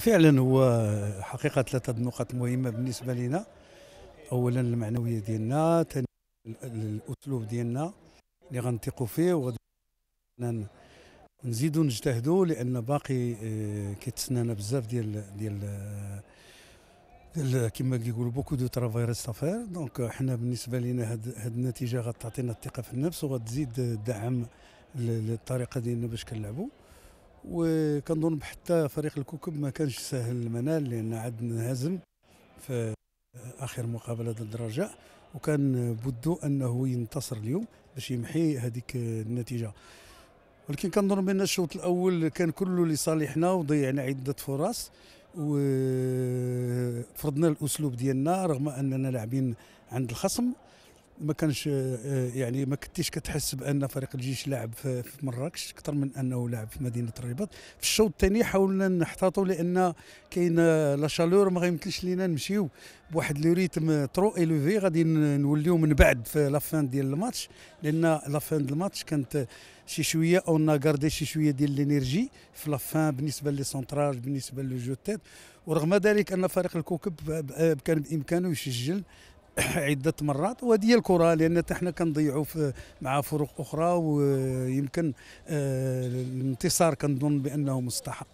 فعلا هو حقيقه ثلاثه نقاط مهمه بالنسبه لنا اولا المعنويه ديالنا ثانيا الاسلوب ديالنا اللي غنثقوا فيه وغادي نزيدوا نجتهدوا لان باقي آه، كيتسنانا بزاف ديال ديال كما كيقولوا بوكو دو ترافاي ريست افير دونك حنا بالنسبه لنا هاد, هاد النتيجه غتعطينا الثقه في النفس وغتزيد الدعم الطريقه ديالنا باش كنلعبوا وكنظن حتى فريق الكوكب ما كانش سهل المنال لان عاد انهزم في اخر مقابله ضد الرجاء وكان بدو انه ينتصر اليوم باش يمحي هذيك النتيجه ولكن كنظن بان الشوط الاول كان كله لصالحنا وضيعنا عده فرص وفرضنا الاسلوب ديالنا رغم اننا لاعبين عند الخصم ما كانش آه، يعني ما كنتيش كتحس بان فريق الجيش لعب في مراكش اكثر من انه لعب في مدينه الرباط في الشوط الثاني حاولنا نحتاطوا لان كاين لا شالور ما غيمكنش لينا نمشيو بواحد لو ريتم ترو ايلوفي غادي نوليو من بعد في لافان ديال الماتش لان لافان ديال الماتش كانت شي شويه او نغاردي شي شويه ديال الانرجي في لافان بالنسبه لي سونتراج بالنسبه لو جو تيت ورغم ذلك ان فريق الكوكب كان بامكانه يسجل عده مرات وهذه الكره لان حتى حنا كنضيعوا مع فرق اخرى ويمكن آه، الانتصار كنظن بانه مستحق